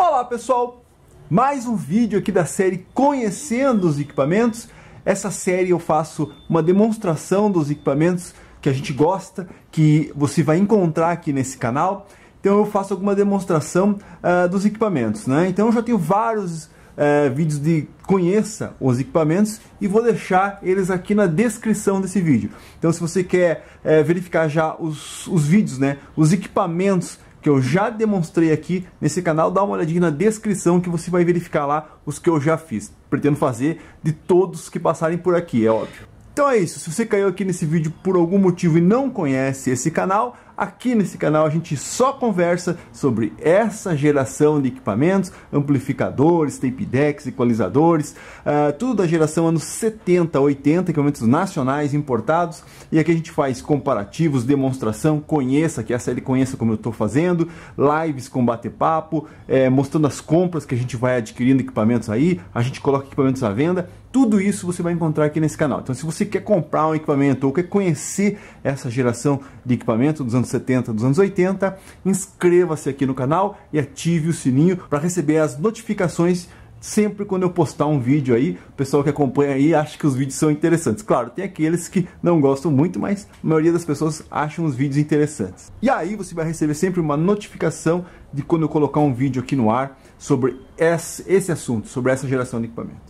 Olá pessoal, mais um vídeo aqui da série Conhecendo os Equipamentos. Essa série eu faço uma demonstração dos equipamentos que a gente gosta, que você vai encontrar aqui nesse canal. Então eu faço alguma demonstração uh, dos equipamentos, né? Então eu já tenho vários uh, vídeos de conheça os equipamentos e vou deixar eles aqui na descrição desse vídeo. Então se você quer uh, verificar já os, os vídeos, né? Os equipamentos que eu já demonstrei aqui nesse canal, dá uma olhadinha na descrição que você vai verificar lá os que eu já fiz. Pretendo fazer de todos que passarem por aqui, é óbvio. Então é isso, se você caiu aqui nesse vídeo por algum motivo e não conhece esse canal, Aqui nesse canal a gente só conversa sobre essa geração de equipamentos, amplificadores, tape decks, equalizadores, uh, tudo da geração anos 70, 80, equipamentos nacionais importados. E aqui a gente faz comparativos, demonstração, conheça, que essa ele conheça como eu estou fazendo, lives com bate-papo, é, eh, mostrando as compras que a gente vai adquirindo equipamentos aí, a gente coloca equipamentos à venda, tudo isso você vai encontrar aqui nesse canal. Então se você quer comprar um equipamento ou quer conhecer essa geração de equipamento dos anos anos 70, dos anos 80. Inscreva-se aqui no canal e ative o sininho para receber as notificações sempre quando eu postar um vídeo aí, o pessoal que acompanha aí acha que os vídeos são interessantes. Claro, tem aqueles que não gostam muito, mas a maioria das pessoas acham os vídeos interessantes. E aí você vai receber sempre uma notificação de quando eu colocar um vídeo aqui no ar sobre esse assunto, sobre essa geração de equipamento.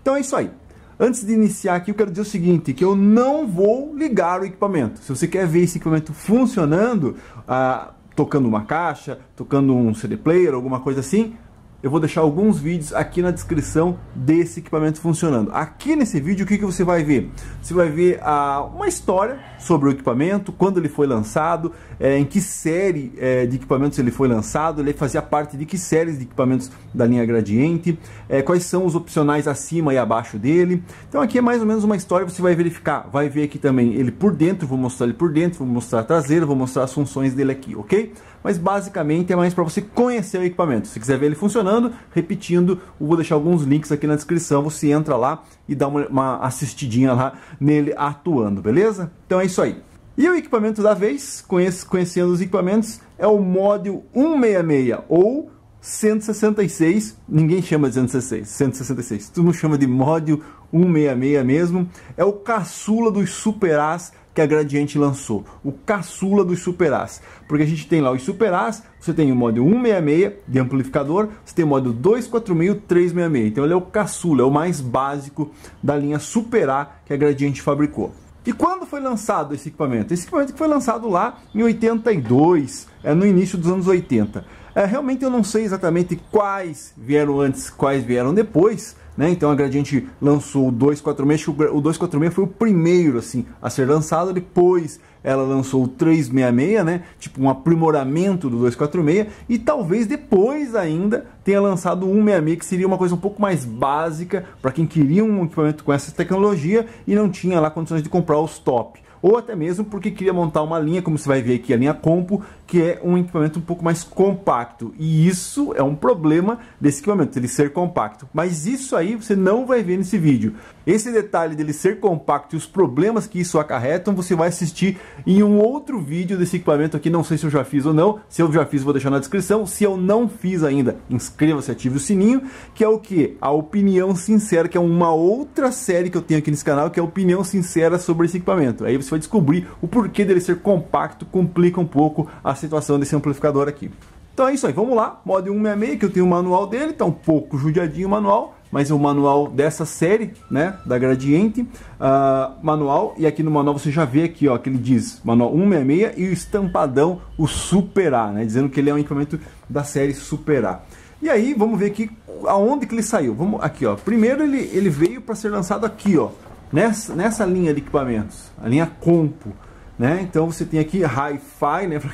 Então é isso aí. Antes de iniciar aqui, eu quero dizer o seguinte, que eu não vou ligar o equipamento. Se você quer ver esse equipamento funcionando, ah, tocando uma caixa, tocando um CD player, alguma coisa assim, eu vou deixar alguns vídeos aqui na descrição desse equipamento funcionando. Aqui nesse vídeo, o que, que você vai ver? Você vai ver ah, uma história sobre o equipamento, quando ele foi lançado, é, em que série é, de equipamentos ele foi lançado, ele fazia parte de que séries de equipamentos da linha Gradiente, é, quais são os opcionais acima e abaixo dele. Então aqui é mais ou menos uma história, você vai verificar, vai ver aqui também ele por dentro, vou mostrar ele por dentro, vou mostrar a traseira, vou mostrar as funções dele aqui, ok? Mas basicamente é mais para você conhecer o equipamento. Se quiser ver ele funcionando, falando. Repetindo, vou deixar alguns links aqui na descrição. Você entra lá e dá uma, uma assistidinha lá nele atuando, beleza? Então é isso aí. E o equipamento da vez, conhecendo os equipamentos, é o módulo 166 ou 166, ninguém chama de 166, 166, todo mundo chama de módulo 166 mesmo, é o caçula dos superás que a Gradiente lançou, o caçula dos Super As. Porque a gente tem lá os Super As, você tem o modo 166 de amplificador, você tem o modo 246 e 366. Então ele é o caçula, é o mais básico da linha Super A que a Gradiente fabricou. E quando foi lançado esse equipamento? Esse equipamento foi lançado lá em 82, é no início dos anos 80. É, realmente eu não sei exatamente quais vieram antes, quais vieram depois, né? Então a Gradiente lançou o 246, o 246 foi o primeiro assim a ser lançado, depois ela lançou o 366, né? Tipo um aprimoramento do 246 e talvez depois ainda tenha lançado o 166, que seria uma coisa um pouco mais básica para quem queria um equipamento com essa tecnologia e não tinha lá condições de comprar os top ou até mesmo porque queria montar uma linha, como você vai ver aqui, a linha Compo, que é um equipamento um pouco mais compacto. E isso é um problema desse equipamento, ele ser compacto. Mas isso aí você não vai ver nesse vídeo. Esse detalhe dele ser compacto e os problemas que isso acarretam, você vai assistir em um outro vídeo desse equipamento aqui. Não sei se eu já fiz ou não. Se eu já fiz, vou deixar na descrição. Se eu não fiz ainda, inscreva-se, ative o sininho, que é o que? A opinião sincera, que é uma outra série que eu tenho aqui nesse canal, que é a opinião sincera sobre esse equipamento. Aí você vai descobrir o porquê dele ser compacto, complica um pouco a situação desse amplificador aqui. Então é isso aí, vamos lá, mod 166, que eu tenho o manual dele, tá um pouco judiadinho o manual, mas é o manual dessa série, né, da Gradiente, uh, manual, e aqui no manual você já vê aqui, ó, que ele diz, manual 166 e o estampadão, o Super A, né, dizendo que ele é um equipamento da série Super A. E aí, vamos ver aqui aonde que ele saiu, vamos, aqui, ó, primeiro ele, ele veio para ser lançado aqui, ó, nessa, nessa linha de equipamentos, a linha Compo, né, então você tem aqui Hi-Fi, né, pra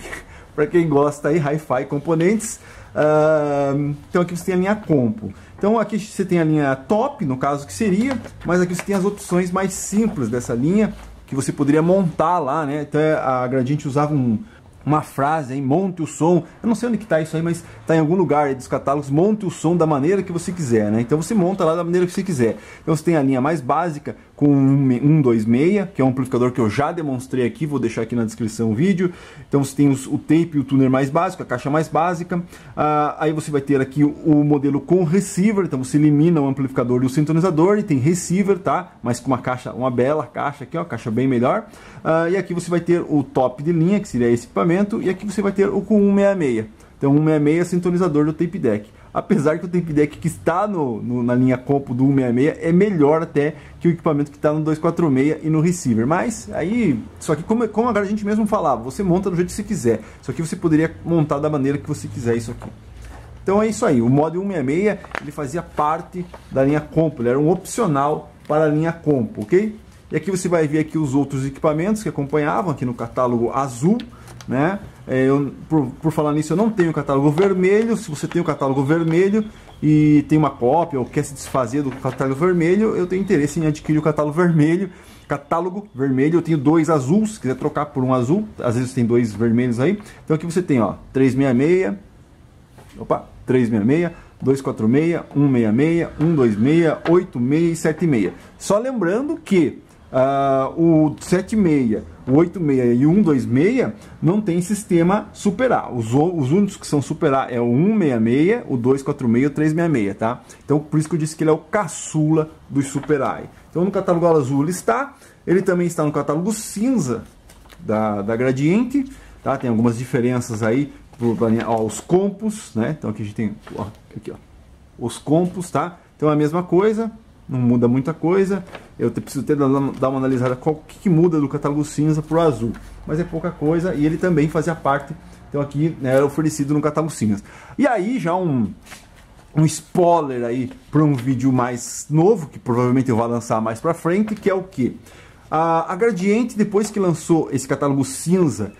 para quem gosta aí, Hi-Fi Componentes. Uh, então aqui você tem a linha Compo. Então aqui você tem a linha Top, no caso que seria, mas aqui você tem as opções mais simples dessa linha, que você poderia montar lá, né? Até então, a Gradiente usava um, uma frase aí, monte o som. Eu não sei onde que tá isso aí, mas tá em algum lugar aí dos catálogos, monte o som da maneira que você quiser, né? Então você monta lá da maneira que você quiser. Então você tem a linha mais básica, com um 126, que é um amplificador que eu já demonstrei aqui, vou deixar aqui na descrição o vídeo. Então você tem os, o tape e o tuner mais básico, a caixa mais básica. Ah, aí você vai ter aqui o, o, modelo com receiver, então você elimina o amplificador e o sintonizador e tem receiver, tá? Mas com uma caixa, uma bela caixa aqui, ó, caixa bem melhor. Ah, e aqui você vai ter o top de linha, que seria esse equipamento, e aqui você vai ter o com 166. Então 166 sintonizador do tape deck apesar que o tape deck que está no, no, na linha compo do 166 é melhor até que o equipamento que está no 246 e no receiver. Mas aí, só que como, como agora a gente mesmo falava, você monta do jeito que você quiser. Só que você poderia montar da maneira que você quiser isso aqui. Então é isso aí, o modo 166 ele fazia parte da linha compo, ele era um opcional para a linha compo, ok? E aqui você vai ver aqui os outros equipamentos que acompanhavam aqui no catálogo azul, né? É, eu, por, por, falar nisso, eu não tenho catálogo vermelho. Se você tem o catálogo vermelho e tem uma cópia ou quer se desfazer do catálogo vermelho, eu tenho interesse em adquirir o catálogo vermelho. Catálogo vermelho, eu tenho dois azuis, se quiser trocar por um azul, às vezes tem dois vermelhos aí. Então aqui você tem, ó, 366, opa, 366, 246, 166, 126, 86 e 76. Só lembrando que uh, o 76 86 e 126 não tem sistema super A. Os, os únicos que são super A é o 166, o 246 e o 366, tá? Então por isso que eu disse que ele é o caçula dos super A. Então no catálogo azul ele está, ele também está no catálogo cinza da, da Gradiente, tá? Tem algumas diferenças aí, pro, ó, os compos, né? Então aqui a gente tem, ó, aqui ó, os compos, tá? Então é a mesma coisa, não muda muita coisa. Eu preciso ter, dar uma analisada qual que, que muda do catálogo cinza para o azul, mas é pouca coisa e ele também fazia parte, então aqui né, era oferecido no catálogo cinza. E aí já um, um spoiler aí para um vídeo mais novo, que provavelmente eu vou lançar mais para frente, que é o que? A, a Gradiente, depois que lançou esse catálogo cinza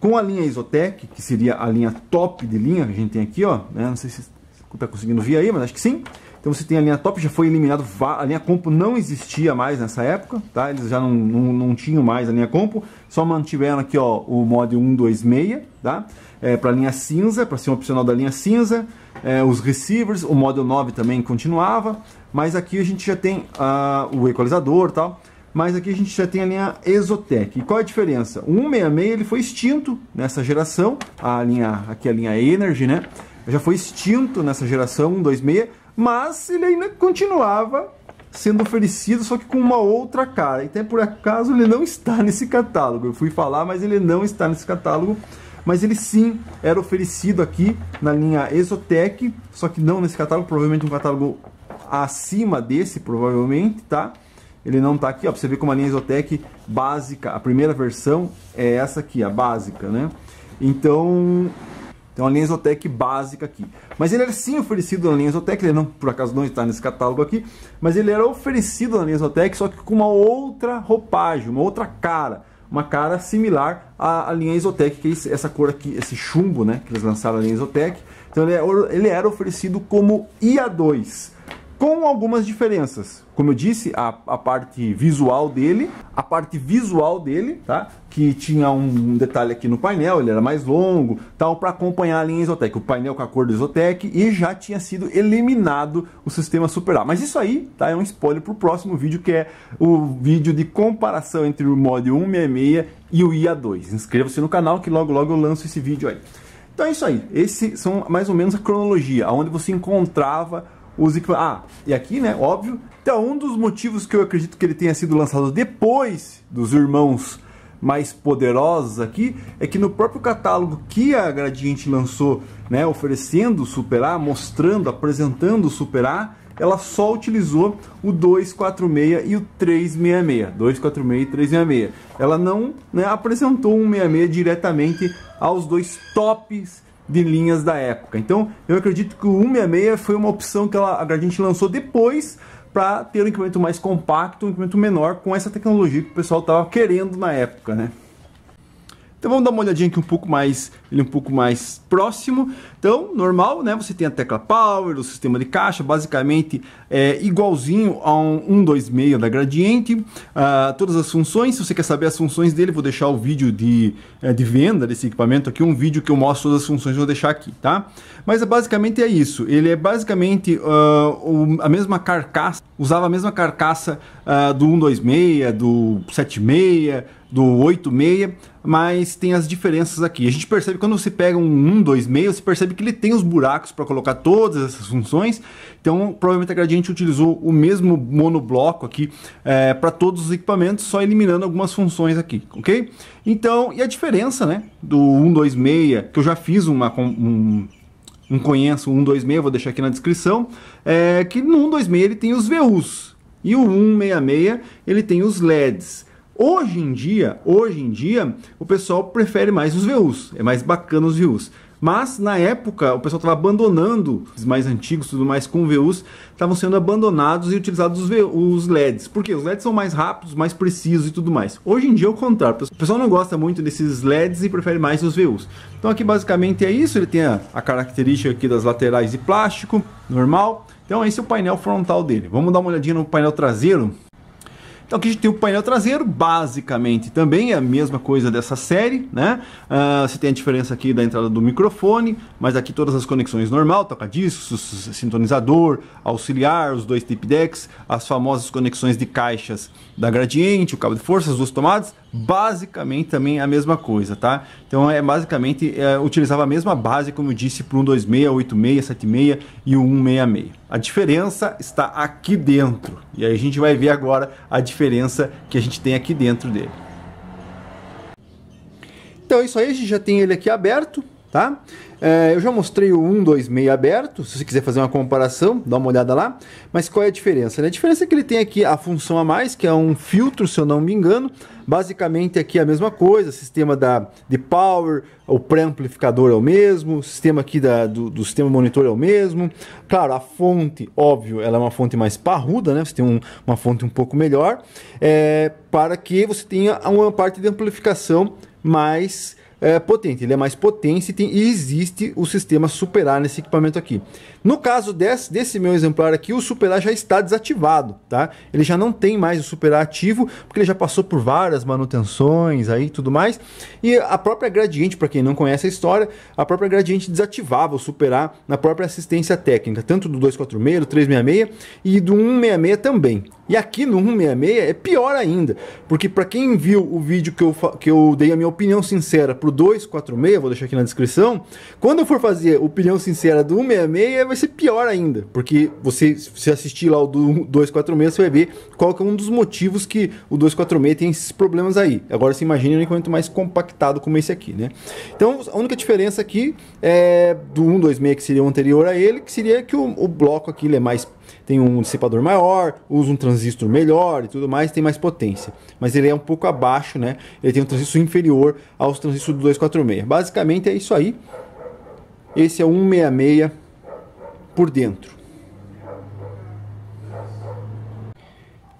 com a linha Isotec, que seria a linha top de linha que a gente tem aqui, ó, né, não sei se você está conseguindo ver aí, mas acho que sim, então você tem a linha top, já foi eliminado, a linha compo não existia mais nessa época, tá? Eles já não, não, não tinham mais a linha compo, só mantiveram aqui ó, o mod 126, tá? É, para a linha cinza, para ser um opcional da linha cinza, é, os receivers, o Model 9 também continuava, mas aqui a gente já tem uh, o equalizador tal, mas aqui a gente já tem a linha Exotec. E qual é a diferença? O 166 ele foi extinto nessa geração, a linha, aqui a linha Energy, né? Já foi extinto nessa geração 126, mas ele ainda continuava sendo oferecido, só que com uma outra cara. Até então, por acaso ele não está nesse catálogo. Eu fui falar, mas ele não está nesse catálogo. Mas ele sim era oferecido aqui na linha Exotec, só que não nesse catálogo, provavelmente um catálogo acima desse, provavelmente, tá? Ele não tá aqui, ó, pra você ver como a linha Exotec básica, a primeira versão é essa aqui, a básica, né? Então, tem uma linha Isotec básica aqui. Mas ele era sim oferecido na linha Isotec, ele não, por acaso não está nesse catálogo aqui, mas ele era oferecido na linha Isotec, só que com uma outra roupagem, uma outra cara. Uma cara similar à, à linha Isotec, que é essa cor aqui, esse chumbo, né? Que eles lançaram na linha Isotec. Então ele, é, ele era oferecido como IA2 com algumas diferenças. Como eu disse, a, a parte visual dele, a parte visual dele, tá? Que tinha um detalhe aqui no painel, ele era mais longo, tal, para acompanhar a linha Isotec. O painel com a cor do Isotec e já tinha sido eliminado o sistema Super A. Mas isso aí, tá? É um spoiler para o próximo vídeo, que é o vídeo de comparação entre o mod 166 e o IA2. Inscreva-se no canal que logo logo eu lanço esse vídeo aí. Então é isso aí. esse são mais ou menos a cronologia, onde você encontrava os equipamentos. Ah, e aqui, né? Óbvio. Então, um dos motivos que eu acredito que ele tenha sido lançado depois dos irmãos mais poderosos aqui é que no próprio catálogo que a Gradiente lançou, né, oferecendo o Super A, mostrando, apresentando o Super A, ela só utilizou o 246 e o 366, 246 e 366. Ela não né, apresentou um 66 diretamente aos dois tops de linhas da época. Então, eu acredito que o 166 foi uma opção que ela, a Gradiente lançou depois para ter um equipamento mais compacto, um equipamento menor com essa tecnologia que o pessoal estava querendo na época, né? Então vamos dar uma olhadinha aqui um pouco mais, ele um pouco mais próximo. Então, normal, né? Você tem a tecla Power, o sistema de caixa, basicamente é igualzinho a um 126 da Gradiente. Uh, todas as funções, se você quer saber as funções dele, vou deixar o vídeo de, é, de venda desse equipamento aqui, um vídeo que eu mostro todas as funções, vou deixar aqui, tá? Mas é, basicamente é isso, ele é basicamente uh, a mesma carcaça, usava a mesma carcaça uh, do 126, do 76, do 8.6, mas tem as diferenças aqui. A gente percebe quando você pega um 1.2.6, você percebe que ele tem os buracos para colocar todas essas funções. Então, provavelmente a Gradiente utilizou o mesmo monobloco aqui é, para todos os equipamentos, só eliminando algumas funções aqui, ok? Então, e a diferença, né, do 1.2.6, que eu já fiz uma, um, um conheço 126, vou deixar aqui na descrição, é que no 126 ele tem os VUs e o 166 ele tem os LEDs. Hoje em dia, hoje em dia, o pessoal prefere mais os VUs, é mais bacana os VUs. Mas na época o pessoal estava abandonando os mais antigos, tudo mais com VUs, estavam sendo abandonados e utilizados os, os LEDs. Porque os LEDs são mais rápidos, mais precisos e tudo mais. Hoje em dia é o contrário, o pessoal não gosta muito desses LEDs e prefere mais os VUs. Então aqui basicamente é isso, ele tem a, a característica aqui das laterais de plástico, normal. Então esse é o painel frontal dele. Vamos dar uma olhadinha no painel traseiro? Então aqui a gente tem o painel traseiro, basicamente também é a mesma coisa dessa série, né? Uh, você tem a diferença aqui da entrada do microfone, mas aqui todas as conexões normal, toca-discos, sintonizador, auxiliar, os dois tip decks, as famosas conexões de caixas da Gradiente, o cabo de força, as duas tomadas, basicamente também a mesma coisa, tá? Então é basicamente é, utilizava a mesma base, como eu disse, para um 126, 86, 76 e o 166. A diferença está aqui dentro. E aí a gente vai ver agora a diferença que a gente tem aqui dentro dele. Então é isso aí, a gente já tem ele aqui aberto, tá? É, eu já mostrei o 126 aberto, se você quiser fazer uma comparação, dá uma olhada lá. Mas qual é a diferença? Né? A diferença é que ele tem aqui a função a mais, que é um filtro, se eu não me engano. Basicamente aqui é a mesma coisa, sistema da, de power, o pré-amplificador é o mesmo, o sistema aqui da, do, do, sistema monitor é o mesmo. Claro, a fonte, óbvio, ela é uma fonte mais parruda, né? Você tem um, uma fonte um pouco melhor, é, para que você tenha uma parte de amplificação mais é, potente, ele é mais potente tem, e existe o sistema superar nesse equipamento aqui. No caso desse, desse meu exemplar aqui, o superar já está desativado, tá? Ele já não tem mais o superar ativo, porque ele já passou por várias manutenções aí tudo mais. E a própria Gradiente, para quem não conhece a história, a própria Gradiente desativava o superar na própria assistência técnica, tanto do 246, do 366 e do 166 também. E aqui no 166 é pior ainda, porque para quem viu o vídeo que eu, que eu dei a minha opinião sincera pro 246, vou deixar aqui na descrição, quando eu for fazer opinião sincera do 166 vai ser pior ainda, porque você se assistir lá o do 246 você vai ver qual que é um dos motivos que o 246 tem esses problemas aí. Agora se imagina um é equipamento mais compactado como esse aqui, né? Então a única diferença aqui é do 126 que seria o anterior a ele, que seria que o, o bloco aqui ele é mais tem um dissipador maior, usa um transistor melhor e tudo mais, tem mais potência. Mas ele é um pouco abaixo, né? Ele tem um transistor inferior aos transistores do 246. Basicamente é isso aí. Esse é 166 por dentro.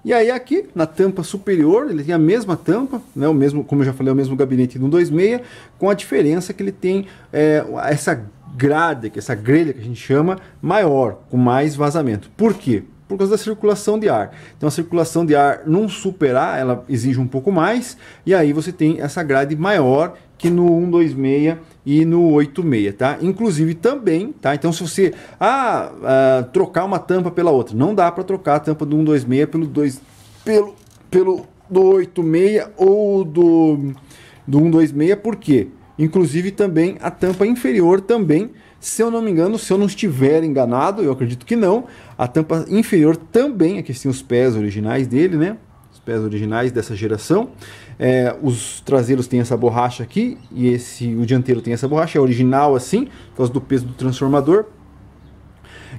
E aí aqui na tampa superior, ele tem a mesma tampa, né, o mesmo, como eu já falei, é o mesmo gabinete do 126, com a diferença que ele tem é, essa grade, que é essa grelha que a gente chama, maior, com mais vazamento. Por quê? Por causa da circulação de ar. Então a circulação de ar não superar, ela exige um pouco mais, e aí você tem essa grade maior que no 126 e no 86, tá? Inclusive também, tá? Então se você ah, ah trocar uma tampa pela outra, não dá para trocar a tampa do 126 pelo 2 pelo pelo do 86 ou do do 126, por quê? Inclusive também a tampa inferior também, se eu não me engano, se eu não estiver enganado, eu acredito que não, a tampa inferior também, aqui sim os pés originais dele, né? Os pés originais dessa geração. É, os traseiros têm essa borracha aqui e esse o dianteiro tem essa borracha, é original assim, por causa do peso do transformador.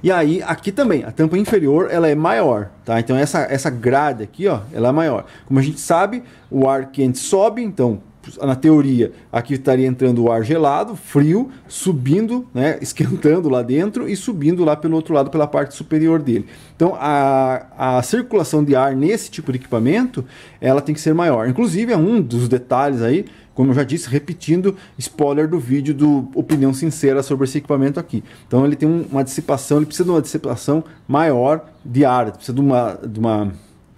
E aí, aqui também, a tampa inferior, ela é maior, tá? Então, essa, essa grade aqui, ó, ela é maior. Como a gente sabe, o ar quente sobe, então na teoria, aqui estaria entrando o ar gelado, frio, subindo, né, esquentando lá dentro e subindo lá pelo outro lado, pela parte superior dele. Então, a, a circulação de ar nesse tipo de equipamento, ela tem que ser maior. Inclusive, é um dos detalhes aí, como eu já disse, repetindo, spoiler do vídeo do Opinião Sincera sobre esse equipamento aqui. Então, ele tem uma dissipação, ele precisa de uma dissipação maior de ar, precisa de uma... De uma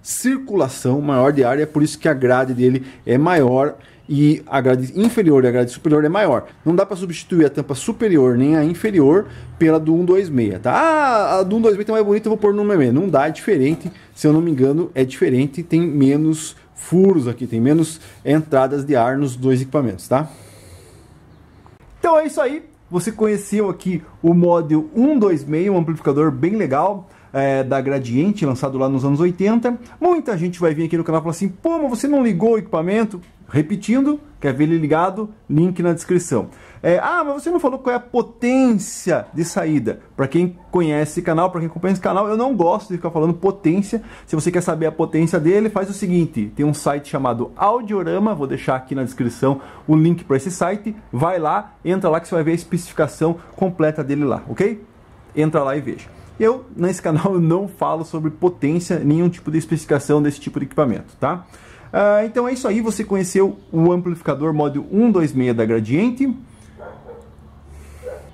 circulação maior de ar e é por isso que a grade dele é maior e a grade inferior e a grade superior é maior. Não dá para substituir a tampa superior nem a inferior pela do 126, tá? Ah, a do 126 é tá mais bonita, eu vou pôr no 166. Não dá, é diferente. Se eu não me engano, é diferente, tem menos furos aqui, tem menos entradas de ar nos dois equipamentos, tá? Então é isso aí. Você conheceu aqui o Model 126, um amplificador bem legal. É, da Gradiente, lançado lá nos anos 80. Muita gente vai vir aqui no canal e falar assim: pô, mas você não ligou o equipamento? Repetindo, quer ver ele ligado? Link na descrição. É, ah, mas você não falou qual é a potência de saída. Para quem conhece esse canal, para quem acompanha esse canal, eu não gosto de ficar falando potência. Se você quer saber a potência dele, faz o seguinte: tem um site chamado Audiorama, vou deixar aqui na descrição o link para esse site. Vai lá, entra lá que você vai ver a especificação completa dele lá, ok? Entra lá e veja. Eu, nesse canal, não falo sobre potência, nenhum tipo de especificação desse tipo de equipamento, tá? Ah, então é isso aí, você conheceu o amplificador modo 126 da Gradiente.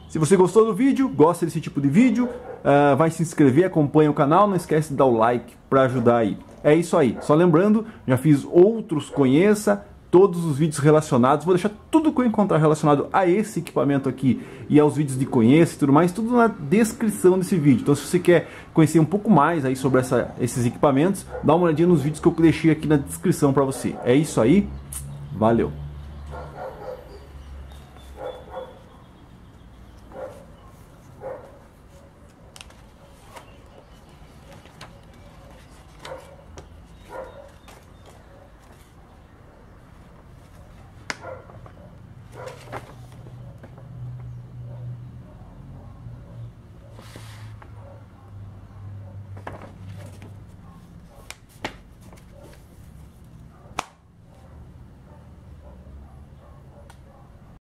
Se você gostou do vídeo, gosta desse tipo de vídeo, ah, vai se inscrever, acompanha o canal, não esquece de dar o like para ajudar aí. É isso aí, só lembrando, já fiz outros Conheça, todos os vídeos relacionados, vou deixar tudo que eu encontrar relacionado a esse equipamento aqui e aos vídeos de conheço e tudo mais, tudo na descrição desse vídeo. Então se você quer conhecer um pouco mais aí sobre essa, esses equipamentos, dá uma olhadinha nos vídeos que eu deixei aqui na descrição para você. É isso aí, valeu!